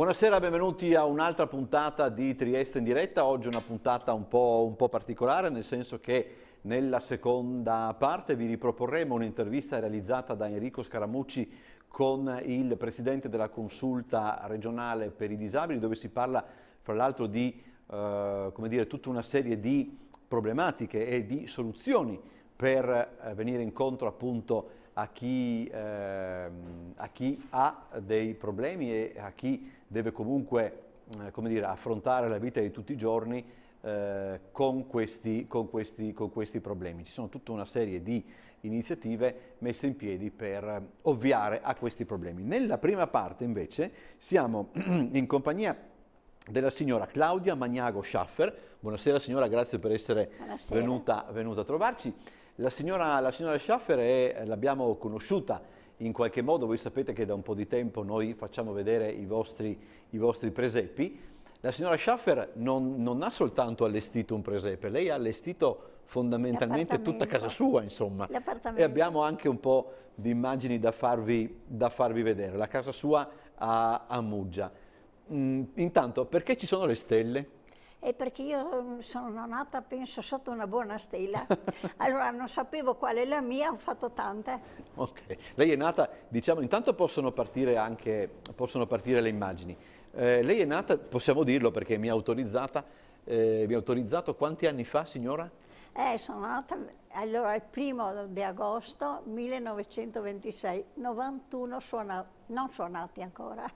Buonasera, benvenuti a un'altra puntata di Trieste in diretta. Oggi una puntata un po', un po particolare, nel senso che nella seconda parte vi riproporremo un'intervista realizzata da Enrico Scaramucci con il presidente della consulta regionale per i disabili, dove si parla fra l'altro di eh, dire, tutta una serie di problematiche e di soluzioni per eh, venire incontro appunto a chi, eh, a chi ha dei problemi e a chi deve comunque eh, dire, affrontare la vita di tutti i giorni eh, con, questi, con, questi, con, questi, problemi. Ci sono tutta una serie di iniziative messe in piedi per eh, ovviare a questi problemi. Nella prima parte invece siamo in compagnia della signora Claudia Magnago Schaffer. Buonasera signora, grazie per essere venuta, venuta, a trovarci. La signora, la signora Schaffer l'abbiamo conosciuta in qualche modo, voi sapete che da un po' di tempo noi facciamo vedere i vostri, i vostri presepi. La signora Schaffer non, non, ha soltanto allestito un presepe, lei ha allestito fondamentalmente tutta casa sua, insomma. E abbiamo anche un po' di immagini da farvi, da farvi vedere. La casa sua a, a Muggia. Mm, intanto, perché ci sono le stelle? è perché io mm, sono nata, penso, sotto una buona stella. allora non sapevo qual è la mia, ho fatto tante. Ok, lei è nata, diciamo, intanto possono partire anche, possono partire le immagini. Eh, lei è nata, possiamo dirlo perché mi ha autorizzata, eh, mi ha autorizzato quanti anni fa signora? Eh, sono nata allora, il primo di agosto 1926, 91 suona, non suonati ancora.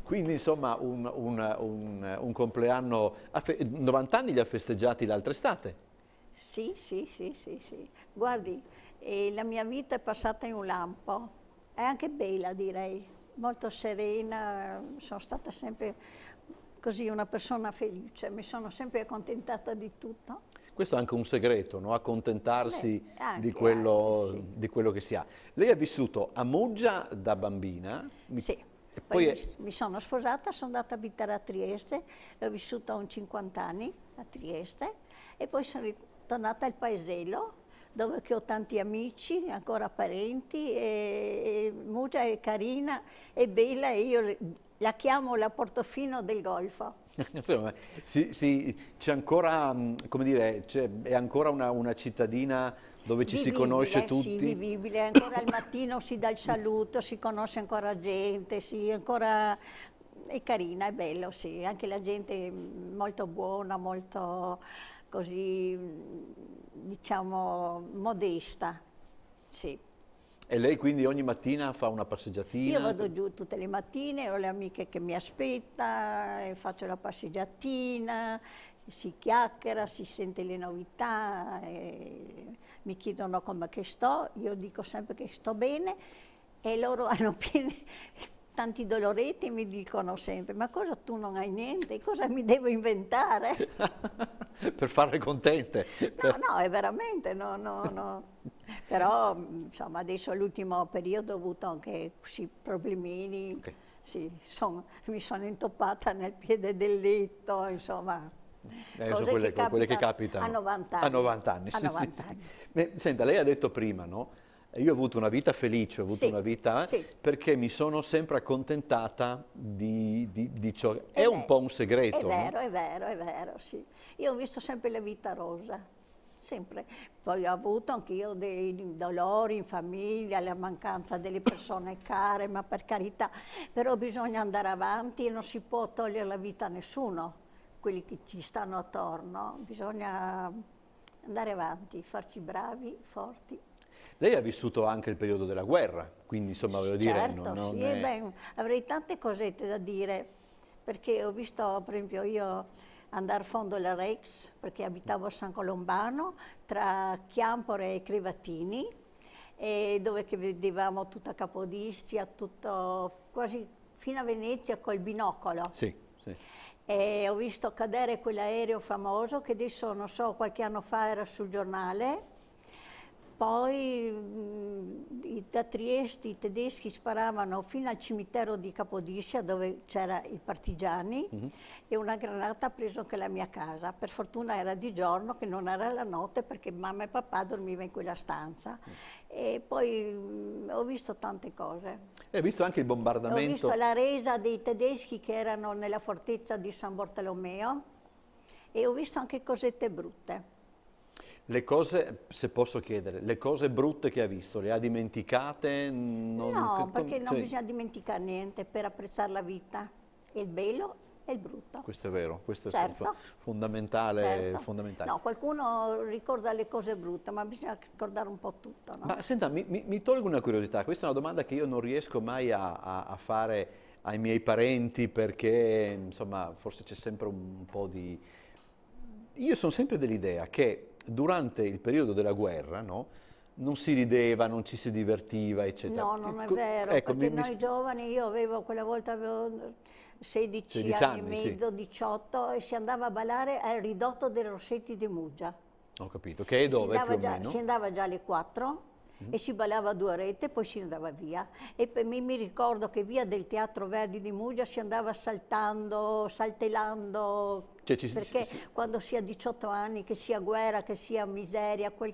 Quindi insomma un, un, un, un compleanno, 90 anni li ha festeggiati l'altra estate? Sì, sì, sì, sì, sì. Guardi, eh, la mia vita è passata in un lampo, è anche bella direi, molto serena, sono stata sempre così una persona felice, mi sono sempre accontentata di tutto. Questo è anche un segreto, no? accontentarsi Beh, anche, di, quello, anche, sì. di, quello, che si ha. Lei ha vissuto a Moggia da bambina. Mi... Sì. Poi, poi è... mi sono sposata, sono andata a abitare a Trieste, ho vissuto a un 50 anni a Trieste e poi sono ritornata al paesello dove ho tanti amici, ancora parenti, e, e Mugia è carina, è bella e io la chiamo la Portofino del Golfo. Insomma, sì, sì, c'è ancora, mm, come dire, è ancora una, una cittadina dove ci vivibile, si conosce tutti. Sì, vivibile, ancora al mattino si dà il saluto, si conosce ancora gente, sì, ancora è carina, è bello, sì, anche la gente è mm, molto buona, molto così, mm, diciamo, modesta, sì. E lei quindi ogni mattina fa una passeggiatina? Io vado giù tutte le mattine, ho le amiche che mi aspettano, faccio la passeggiatina, si chiacchiera, si sente le novità, mi chiedono come sto, io dico sempre che sto bene e loro hanno pieno, tanti doloretti mi dicono sempre, ma cosa tu non hai niente, cosa mi devo inventare? per farle contente. No, no, è veramente, no, no, no. Però, insomma, adesso l'ultimo periodo ho avuto anche sì, problemini, okay. sì, son, mi sono intoppata nel piede del letto, insomma. Eh, sono quelle che, capita, quelle che capitano. A 90 anni. A 90 anni, a 90 sì, anni. Beh, senta, lei ha detto prima, no? Io ho avuto una vita felice, ho avuto sì, una vita eh, sì. perché mi sono sempre accontentata di, di, di ciò. È, è un po' un segreto. È vero, no? è vero, è vero, sì. Io ho visto sempre la vita rosa, sempre. Poi ho avuto anch'io dei dolori in famiglia, la mancanza delle persone care, ma per carità. Però bisogna andare avanti e non si può togliere la vita a nessuno, quelli che ci stanno attorno. Bisogna andare avanti, farci bravi, forti. Lei ha vissuto anche il periodo della guerra, quindi insomma voglio dire... Certo, non, sì, è... beh, avrei tante cosette da dire, perché ho visto per esempio io andare a fondo la Rex, perché abitavo a San Colombano, tra Chiampore e Crevatini, e dove vedevamo tutta Capodistia, tutto, quasi fino a Venezia col binocolo. Sì, sì. E ho visto cadere quell'aereo famoso che adesso, non so, qualche anno fa era sul giornale, poi mm, i, da Trieste i tedeschi sparavano fino al cimitero di Capodiscia dove c'erano i partigiani mm -hmm. e una granata ha preso anche la mia casa. Per fortuna era di giorno che non era la notte perché mamma e papà dormivano in quella stanza. Mm. E poi mh, mm, ho visto tante cose. E hai visto anche il bombardamento? Ho visto la resa dei tedeschi che erano nella fortezza di San Bartolomeo e ho visto anche cosette brutte. Le cose, se posso chiedere, le cose brutte che ha visto, le ha dimenticate? Non... No, perché non cioè... bisogna dimenticare niente per apprezzare la vita, il bello e il brutto. Questo è vero, questo certo. è fondamentale, certo. fondamentale, No, qualcuno ricorda le cose brutte, ma bisogna ricordare un po' tutto. No? Ma senta, mi, mi, mi, tolgo una curiosità, questa è una domanda che io non riesco mai a, a, a fare ai miei parenti perché, insomma, forse c'è sempre un po' di... Io sono sempre dell'idea che durante il periodo della guerra, no? non si rideva, non ci si divertiva, eccetera. No, non è ecco, vero, ecco, perché mi, noi mi... giovani, io avevo, quella volta avevo 16, 16 anni, anni, e mezzo, sì. 18, e si andava a ballare al ridotto dei Rossetti di Muggia. Ho capito, che è dove si andava, già, si andava già alle 4, mm. e ci ballava due rete e poi si andava via. E per me mi ricordo che via del Teatro Verdi di Muggia si andava saltando, saltellando, cioè, ci, perché si, si, quando si ha 18 anni, che sia guerra, che sia miseria, quel...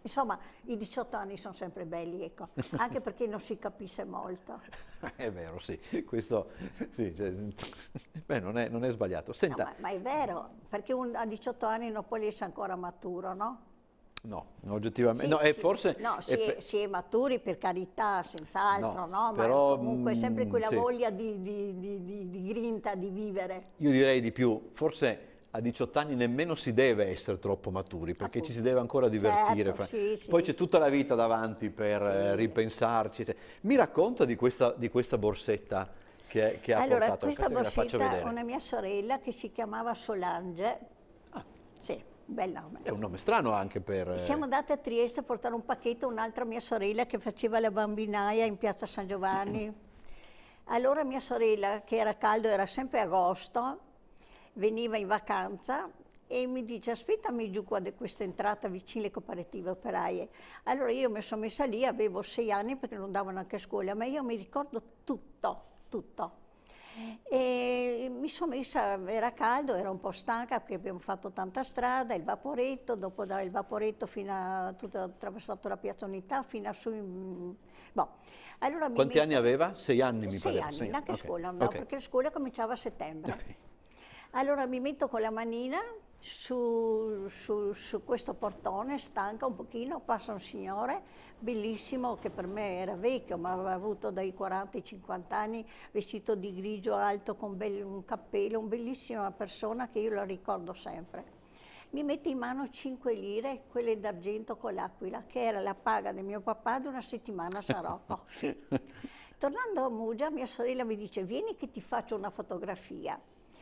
Insomma, i 18 anni sono sempre belli, ecco, anche perché non si capisce molto. è vero, sì, questo sì, cioè, beh, non, è, non, è, sbagliato. Senta, no, ma, ma, è vero, perché un, a 18 anni non può essere ancora maturo, no? No, oggettivamente. Sì, no, sì, forse, no si, è, si, è, maturi per carità, senz'altro, no, no? Però, ma comunque sempre mm, quella sì. voglia di, di, di, di, grinta, di vivere. Io direi di più, forse a 18 anni nemmeno si deve essere troppo maturi perché Appunto. ci si deve ancora divertire. Certo, sì, Poi c'è tutta la vita davanti per eh, ripensarci. Mi racconta di questa, questa borsetta che, che ha allora, portato? Allora, questa borsetta è una mia sorella che si chiamava Solange. Ah. Sì Bel È un nome strano anche per... Eh, Siamo andate a Trieste a portare un pacchetto a un'altra mia sorella che faceva la bambinaia in piazza San Giovanni. Allora mia sorella, che era caldo, era sempre agosto, veniva in vacanza e mi dice aspettami giù qua di questa entrata vicino alle cooperative operaie. Allora io mi sono messa lì, avevo sei anni perché non davano anche a scuola, ma io mi ricordo tutto, tutto e mi sono messa, era caldo, ero un po' stanca perché abbiamo fatto tanta strada, il vaporetto, dopo il vaporetto fino a, tutto, attraversato la piazza Unità fino a su... In, mm, boh. allora Quanti metto, anni aveva? Sei anni mi pare. sei anni, anche okay. scuola, no, okay. perché la scuola cominciava a settembre. Okay. Allora mi metto con la manina, su, su, su, questo portone stanca un pochino passa un signore bellissimo che per me era vecchio ma aveva avuto dai 40 ai 50 anni vestito di grigio alto con bel, un cappello, una bellissima persona che io la ricordo sempre. Mi mette in mano 5 lire, quelle d'argento con l'aquila, che era la paga di mio papà di una settimana a Sarocco. Tornando a Mugia, mia sorella mi dice, vieni che ti faccio una fotografia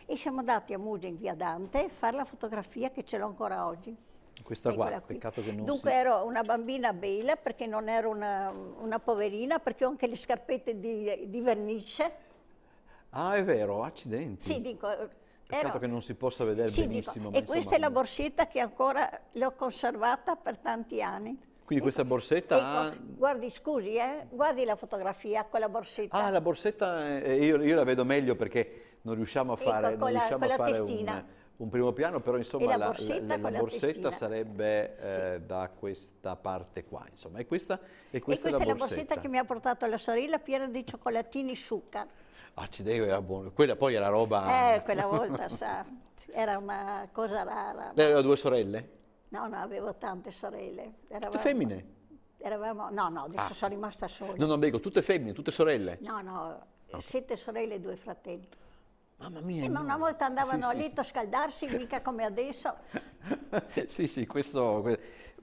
e siamo andati a Muggia in via Dante a fare la fotografia che ce l'ho ancora oggi. Questa qua, peccato che non Dunque si... ero una bambina bella perché non ero una, una poverina, perché ho anche le scarpette di, di vernice. Ah, è vero, accidenti. Sì, dico, eh, Peccato ero... che non si possa vedere sì, benissimo. Dico, e questa insomma... è la borsetta che ancora l'ho conservata per tanti anni. Quindi questa ecco. borsetta ecco, ha... Guardi, scusi, eh, guardi la fotografia con la borsetta. Ah, la borsetta eh, io, io, la vedo meglio perché non riusciamo a ecco, fare, ecco, riusciamo la, a fare un, un, primo piano, però insomma la, borsetta, la, la borsetta sarebbe eh, da questa parte qua, insomma, e questa, e questa, e questa è, la, è borsetta. borsetta. che mi ha portato la sorella piena di cioccolatini sugar. Ah, ci devo, era ah, buono, quella poi era roba... Eh, quella volta, sa, era una cosa rara. Lei aveva due sorelle? No, no, avevo tante sorelle. Eravamo... Tutte femmine? Eravamo... No, no, adesso ah. sono rimasta sola. No, no, dico, tutte femmine, tutte sorelle? No, no, okay. sette sorelle e due fratelli. Mamma mia! Eh, ma una volta andavano sì, a letto a scaldarsi, mica come adesso. sì, sì, questo...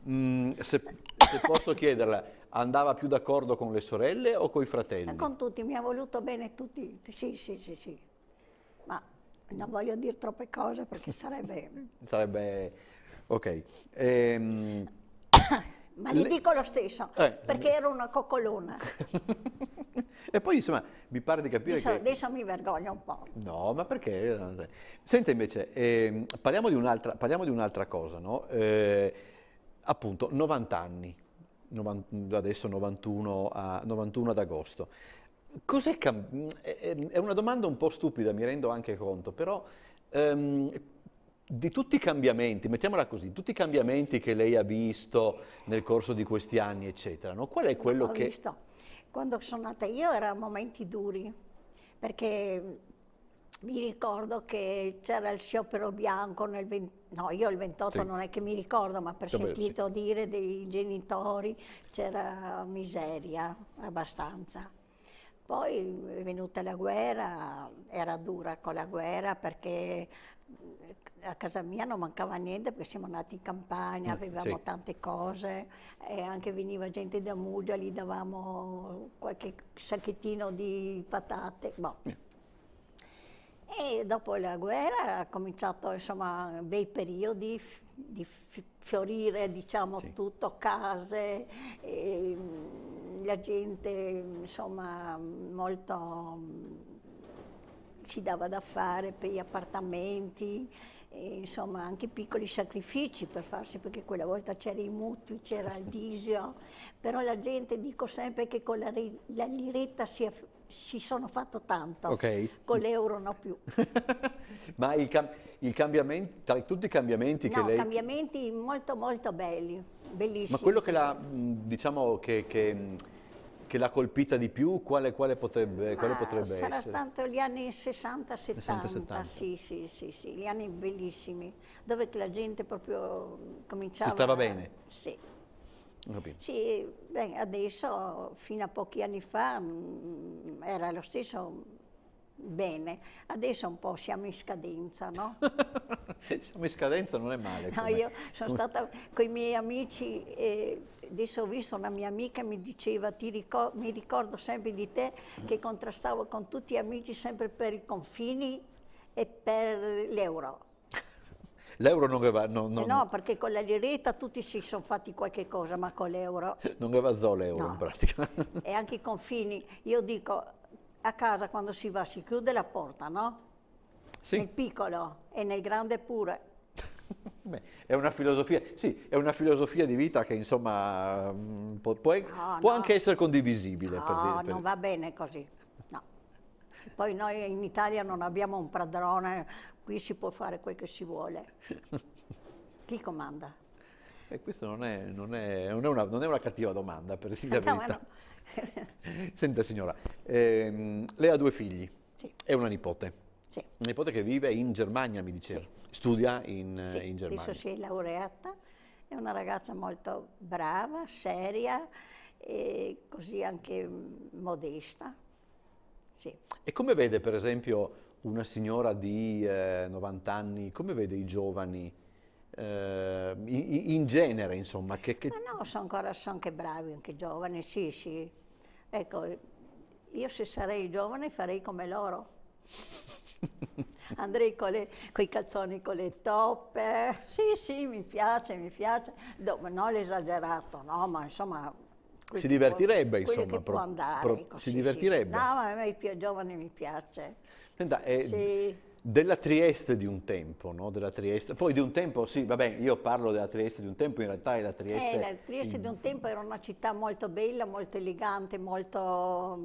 Mm, se, se posso chiederla, andava più d'accordo con le sorelle o con i fratelli? Con tutti, mi ha voluto bene tutti, sì, sì, sì, sì. Ma non voglio dire troppe cose perché sarebbe... Mm. sarebbe... ok. Ehm... Ma gli le... dico lo stesso, eh, perché ero una coccolona. E poi insomma mi pare di capire adesso, che... Adesso mi vergogno un po'. No, ma perché? Senta invece, eh, parliamo, di un'altra, un cosa, no? eh, appunto, 90 anni, 90, adesso 91, a, 91 ad agosto. Cos'è è una domanda un po' stupida, mi rendo anche conto, però ehm, di tutti i cambiamenti, mettiamola così, tutti i cambiamenti che lei ha visto nel corso di questi anni, eccetera, no? qual è quello che... Visto quando sono nata io erano momenti duri, perché mi ricordo che c'era il sciopero bianco nel 20, no io il 28 sì. non è che mi ricordo ma per sì, sentito sì. dire dei genitori c'era miseria abbastanza poi è venuta la guerra, era dura con la guerra perché eh, a casa mia non mancava niente perché siamo nati in campagna, mm, avevamo sì. tante cose e anche veniva gente da Mugia, gli davamo qualche sacchettino di patate. Boh. Yeah. E dopo la guerra ha cominciato insomma bei periodi di fiorire diciamo sì. tutto, case. E, la gente, insomma, molto ci dava da fare per gli appartamenti, e, insomma anche piccoli sacrifici per farsi, perché quella volta c'era i mutui, c'era il disio, però la gente dico sempre che con la, la liretta si, si, sono fatto tanto, okay. con l'euro no più. Ma il, cam il tra tutti i cambiamenti no, che lei... cambiamenti molto molto belli, bellissimi. Ma quello che la, diciamo, che... che che l'ha colpita di più, quale, quale potrebbe, quale potrebbe sarà essere? Sarà stato gli anni 60-70, sì, sì, sì, sì, gli anni bellissimi, dove la gente proprio cominciava... Si stava bene? Sì. Sì, beh, adesso, fino a pochi anni fa, mh, mm, era lo stesso Bene, adesso un po' siamo in scadenza, no? siamo in scadenza, non è male. No, io sono come... stata con i miei amici, e eh, adesso ho visto una mia amica mi diceva, ricor mi ricordo sempre di te, mm. che contrastavo con tutti gli amici sempre per i confini e per l'euro. L'euro non aveva... No, non... no, perché con la liretta tutti si sono fatti qualche cosa, ma con l'euro... Non va l'euro no. in pratica. e anche i confini, io dico a casa quando si va si chiude la porta, no? Sì. Nel piccolo e nel grande pure. Beh, è una filosofia, sì, è una filosofia di vita che insomma mm, può, può, no, può no. anche essere condivisibile. No, per dire, per... non va bene così. No. Poi noi in Italia non abbiamo un padrone, qui si può fare quel che si vuole. Chi comanda? E eh, questa non, non, non, non è, una, cattiva domanda, per dire la verità. No, Senta signora, ehm, lei ha due figli sì. e una nipote. Sì. Una nipote che vive in Germania, mi diceva. Sì. Studia in, sì, eh, in Germania. Adesso si è laureata, è una ragazza molto brava, seria e così anche mm, modesta. Sì. E come vede per esempio una signora di eh, 90 anni, come vede i giovani eh, in, in, genere, insomma? Che, che... no, sono ancora son che bravi, anche giovani, sì, sì. Ecco, io se sarei giovane farei come loro. Andrei con, i calzoni con le toppe, sì sì mi piace, mi piace, Do, non l'esagerato, no, ma insomma... Si divertirebbe può, insomma. Pro, andare, pro, ecco, si sì, divertirebbe. Sì. No, ma a me i più giovani mi piace. Senta, eh, sì della Trieste di un tempo, no? poi di un tempo, sì, vabbè, io parlo della Trieste di un tempo, in realtà è la eh, Trieste... Eh, la Trieste di un tempo era una città molto bella, molto elegante, molto,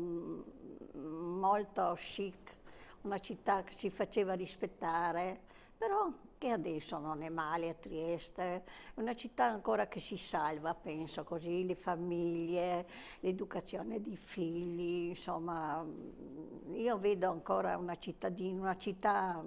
molto chic, una città che si faceva rispettare, però che adesso non è male a Trieste, è una città ancora che si salva, penso così, le famiglie, l'educazione dei figli, insomma, mm, io vedo ancora una cittadina, una città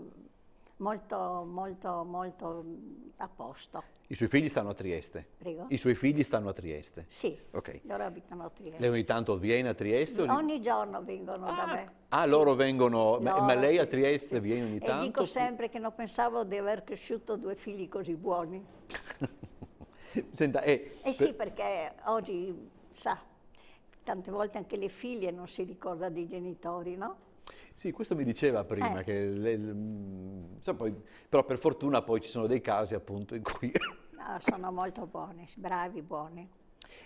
molto, molto, molto mm, a posto. I suoi figli stanno a Trieste? Prego? I suoi figli stanno a Trieste? Sì, okay. loro abitano a Trieste. Lei ogni tanto viene a Trieste? Ogni giorno vengono ah, da me. Ah, loro vengono, loro, ma lei a Trieste sì. viene ogni tanto? E dico sempre che non pensavo di aver cresciuto due figli così buoni. Senta, eh, eh sì, per... perché oggi, sa, tante volte anche le figlie non si ricorda dei genitori, no? Sì, questo mi diceva prima, eh. le, le, mm, so, poi, però per fortuna poi ci sono dei casi appunto in cui No, sono molto buoni, bravi, buoni.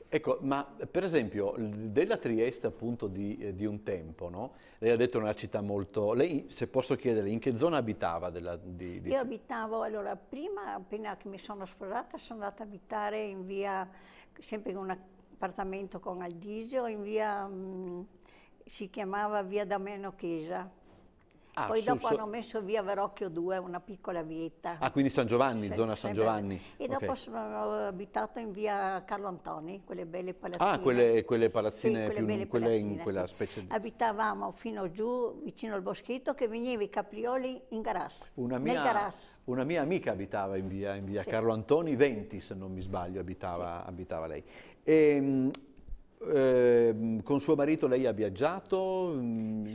Ecco, ma per esempio della Trieste appunto di, eh, di un tempo, no? Lei ha detto è una città molto... Lei, se posso chiedere, in che zona abitava? Della, di, di... Io abitavo, allora prima, appena che mi sono sposata, sono andata a abitare in via, sempre in un appartamento con Algisio, in via, mh, mm, si chiamava via Dameno Chiesa Ah, Poi dopo hanno messo via Verocchio 2, una piccola vietta. Ah, quindi San Giovanni, se, zona San Giovanni. E dopo okay. sono eh, abitato in via Carlo Antoni, quelle belle palazzine. Ah, quelle, quelle palazzine, sì, quelle più, belle quelle palazzine, in quella sì. specie di... Abitavamo fino giù, vicino al boschetto, che veniva i caprioli in garas. Una mia, garas. Una mia amica abitava in via, in via sì. Carlo Antoni, 20 se non mi sbaglio, abitava, abitava lei. E, ehm, eh, con suo marito lei ha viaggiato? Mm,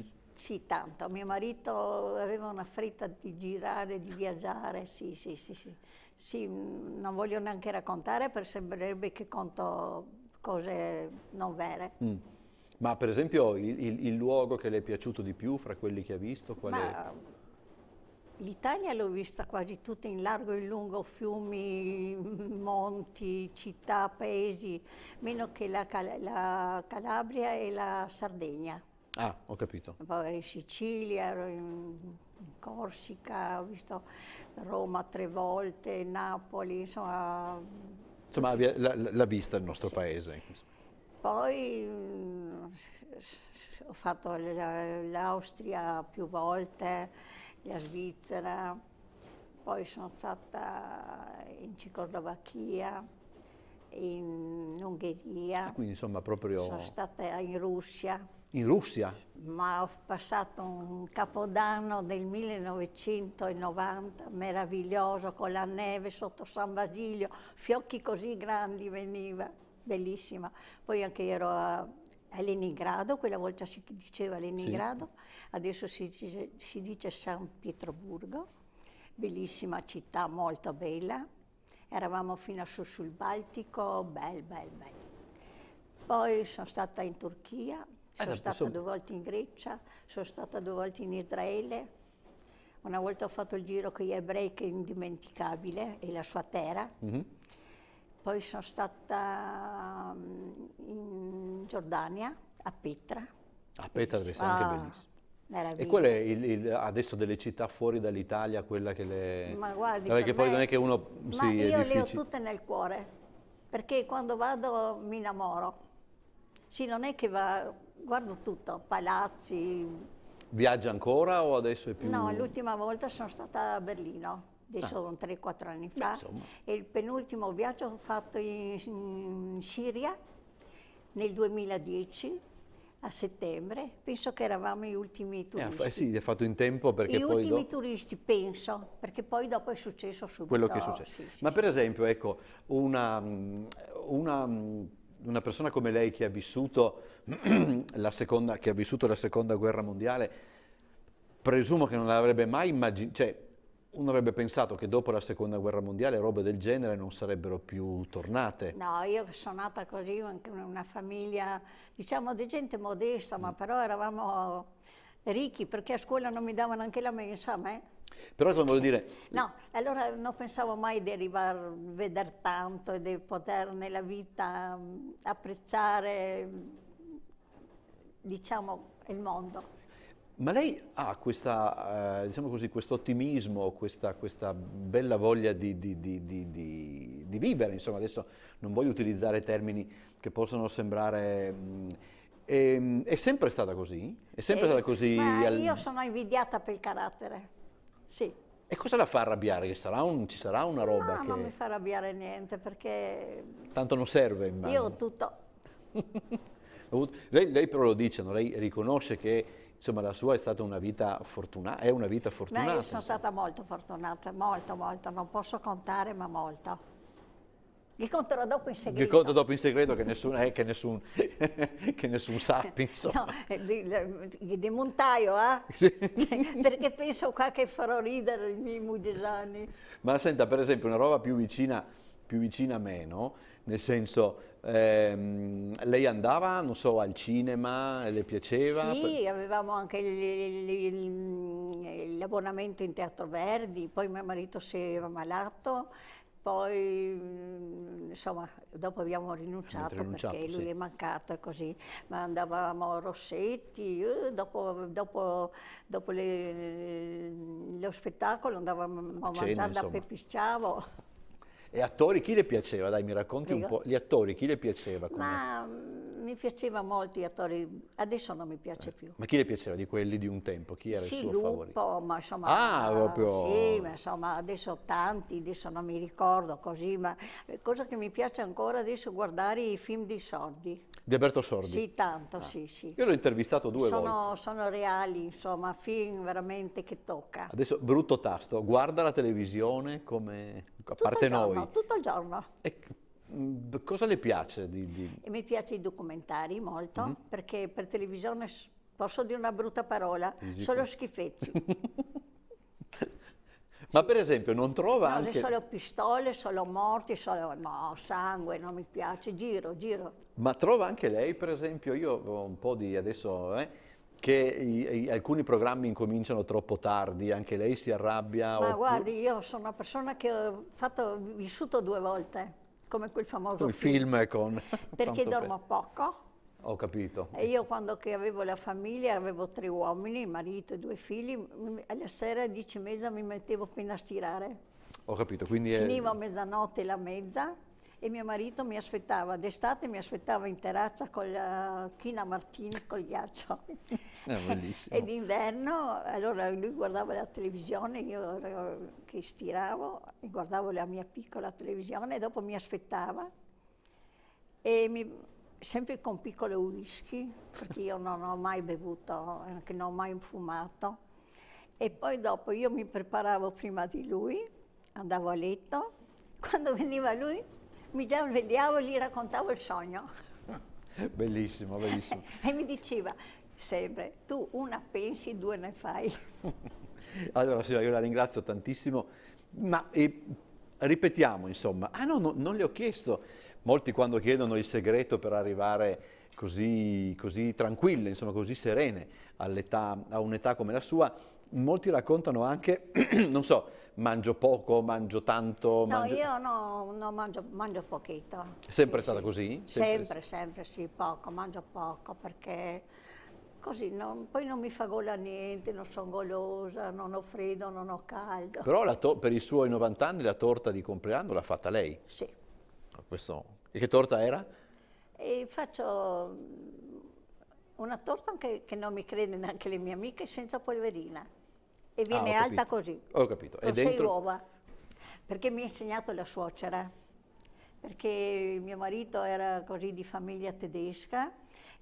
sì, tanto. Mio marito aveva una fretta di girare, di viaggiare, sì, sì, sì, sì. sì mm, non voglio neanche raccontare perché sembrerebbe che conto cose non vere. Mm. Ma per esempio il, il, il, luogo che le è piaciuto di più fra quelli che ha visto? L'Italia l'ho vista quasi tutta in largo e in lungo, fiumi, monti, città, paesi, meno che la, Cal la Calabria e la Sardegna. Ah, ho capito. Poi ero in Sicilia, ero in, in Corsica, ho visto Roma tre volte, Napoli, insomma... Insomma, l'ha vista il nostro sì. paese. Poi mh, ho fatto l'Austria più volte, la Svizzera, poi sono stata in Cecoslovacchia, in Ungheria. Ah, quindi insomma proprio... Sono stata in Russia. In Russia? Ma ho passato un capodanno del 1990 meraviglioso con la neve sotto San Basilio, fiocchi così grandi veniva, bellissima. Poi anche ero a a Leningrado, quella volta si diceva Leningrado, sì. adesso si dice, si dice San Pietroburgo, bellissima città, molto bella, eravamo fino a su sul Baltico, bel, bel, bel. Poi sono stata in Turchia, sono esatto, stata due volte in Grecia, sono stata due volte in Israele. Una volta ho fatto il giro con gli ebrei che è indimenticabile, e la sua terra. Mm -hmm. Poi sono stata mm, in Giordania, a Petra. A Petra deve essere ah, anche bellissimo. Meraviglia. E quella è il, il, adesso delle città fuori dall'Italia, quella che le... Ma guardi, perché poi me... non è che uno... Ma sì, io le ho tutte nel cuore, perché quando vado mi innamoro. Sì, non è che va... guardo tutto, palazzi... Viaggia ancora o adesso è più... No, l'ultima volta sono stata a Berlino, adesso ah. 3-4 anni fa, Insomma. e il penultimo viaggio ho fatto in, in Siria nel 2010 a settembre, penso che eravamo eh, gli ultimi turisti. Eh, sì, è fatto in tempo perché gli poi... Gli ultimi do... turisti, penso, perché poi dopo è successo subito. Quello che è successo. Sì, sì, Ma per esempio, ecco, una, mm, una, mm, una, persona come lei che ha, vissuto la seconda, che ha vissuto la seconda guerra mondiale, presumo che non l'avrebbe mai immaginato, cioè uno avrebbe pensato che dopo la seconda guerra mondiale robe del genere non sarebbero più tornate. No, io sono nata così, anche in una famiglia, diciamo, di gente modesta, ma mm. però eravamo ricchi perché a scuola non mi davano anche la mensa a me. Però cosa voglio dire? No, allora non pensavo mai di arrivare a vedere tanto e di poter nella vita mm, apprezzare, mm, diciamo, il mondo. Ma lei ha questa, eh, diciamo così, questo ottimismo, questa, questa, bella voglia di, di, di, di, vivere, insomma adesso non voglio utilizzare termini che possono sembrare... Mh, mm, ehm, è, è, sempre stata così? È sempre eh, stata così? Al... Io sono invidiata per il carattere, sì. E cosa la fa arrabbiare? Sarà un, ci sarà una roba no, che... non mi fa arrabbiare niente perché... Tanto non serve, immagino. Io ho tutto. lei, lei però lo dice, no? lei riconosce che insomma la sua è stata una vita fortunata, è una vita fortunata. Beh, io sono stata molto fortunata, molto, molto, non posso contare ma molto. Vi conterò dopo in segreto. Vi conto dopo in segreto che nessuno, eh, che nessun, che nessun sappi, insomma. No, eh, di, di, Montaio, eh? Sì. Perché penso qua che farò ridere i miei mugesani. Ma senta, per esempio, una roba più vicina più vicina a me, no? Nel senso, ehm, lei andava, non so, al cinema, le piaceva? Sì, avevamo anche l'abbonamento in Teatro Verdi, poi mio marito si era malato, poi mm, insomma dopo abbiamo rinunciato, rinunciato perché lui è mancato e così, ma andavamo a Rossetti, eh, dopo, dopo, dopo le, lo spettacolo andavamo a, a mangiare da Pepicciavo. E attori chi le piaceva? Dai, mi racconti Prego. un po'. Gli attori chi le piaceva? Come... Ma mi piaceva molto gli attori, adesso non mi piace eh. più. Ma chi le piaceva di quelli di un tempo? Chi era sì, il suo Lupo, favorito? ma insomma... Ah, proprio... Sì, ma insomma, adesso tanti, adesso non mi ricordo così, ma eh, cosa che mi piace ancora adesso guardare i film di Sordi. Di Alberto Sordi? Sì, tanto, ah. sì, sì. Io l'ho intervistato due sono, volte. Sono reali, insomma, film veramente che tocca. Adesso, brutto tasto, guarda la televisione come... A tutto parte giorno, noi. Tutto il giorno. E Mm, cosa le piace? Di, di... Mi piace i documentari molto, mm-hmm. perché per televisione posso dire una brutta parola, Fisico. solo schifezzi. Ma per esempio non trova no, anche... solo pistole, solo morti, solo no, sangue, non mi piace, giro, giro. Ma trova anche lei, per esempio, io ho un po' di adesso... Eh, che i, i, alcuni programmi incominciano troppo tardi, anche lei si arrabbia? Ma oppure... guardi, io sono una persona che ho fatto, vissuto due volte come quel famoso Il film. film con... Perché dormo bello. poco. Ho capito. E io quando avevo la famiglia, avevo tre uomini, marito e due figli, alla sera alle dieci e mezza mi mettevo appena a stirare. Ho capito, quindi... Finivo è... a mezzanotte la mezza e mio marito mi aspettava, d'estate mi aspettava in terrazza con la china martini col ghiaccio. È eh, bellissimo. e d'inverno, allora lui guardava la televisione, io che stiravo, e guardavo la mia piccola televisione e dopo mi aspettava e mi, sempre con piccolo whisky, perché io non ho mai bevuto, anche non ho mai fumato. E poi dopo io mi preparavo prima di lui, andavo a letto, quando veniva lui mi già svegliavo e gli raccontavo il sogno. Bellissimo, bellissimo. e mi diceva sempre, tu una pensi, due ne fai. allora signora, io la ringrazio tantissimo, ma eh, ripetiamo insomma, ah no, no, non le ho chiesto, molti quando chiedono il segreto per arrivare così, così tranquille, insomma così serene a un'età come la sua, molti raccontano anche, non so, mangio poco, mangio tanto? Mangio... No, io no, no mangio, mangio pochito. Sempre sì, stata sì. così? Sempre, sempre, sempre, sì, poco, mangio poco perché così, non, poi non mi fa gola niente, non sono golosa, non ho freddo, non ho caldo. Però per i suoi 90 anni la torta di compleanno l'ha fatta lei? Sì. Questo... E che torta era? E faccio una torta che non mi crede neanche le mie amiche senza polverina e viene ah, alta così. Ho capito. Con e sei dentro... uova, perché mi ha insegnato la suocera, perché mio marito era così di famiglia tedesca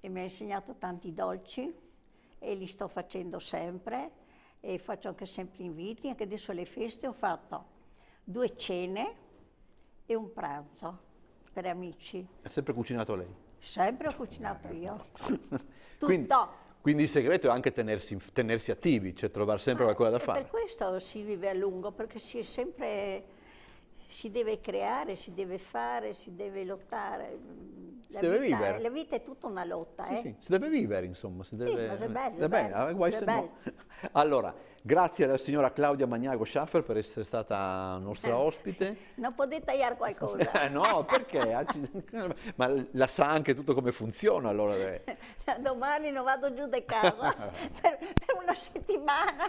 e mi ha insegnato tanti dolci e li sto facendo sempre e faccio anche sempre inviti, anche adesso alle feste ho fatto due cene e un pranzo per amici. Ha sempre cucinato lei? Sempre ho cucinato io. Tutto. Quindi, quindi il segreto è anche tenersi, tenersi attivi, cioè trovare sempre Ma ah, qualcosa da fare. Per questo si vive a lungo, perché si è sempre si deve creare, si deve fare, si deve lottare. Mm, la, si deve vita, vivere. la vita è tutta una lotta. Sì, eh? sì, si deve vivere, insomma. Si deve, sì, ma è bello. È bello. Ah, bello. È bello. Allora, Grazie alla signora Claudia Magnago Schaffer per essere stata nostra eh. ospite. Non potete tagliare qualcosa. Eh, no, perché? Ah, ma la sa anche tutto come funziona allora. Domani non vado giù da casa per, per, una settimana.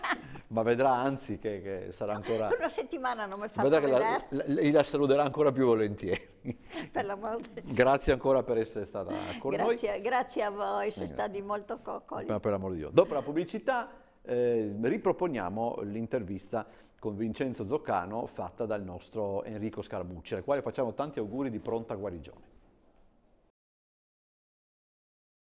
Ma vedrà anzi che, che sarà ancora... Per una settimana non mi fa vedrà vedere. che eh. la, la, la, saluterà ancora più volentieri. Per l'amor di Grazie ancora per essere stata con grazie, noi. Grazie a voi, sono stati molto coccoli. per l'amor di Dio. Dopo la pubblicità eh, riproponiamo l'intervista con Vincenzo Zoccano fatta dal nostro Enrico Scaramucci, al quale facciamo tanti auguri di pronta guarigione.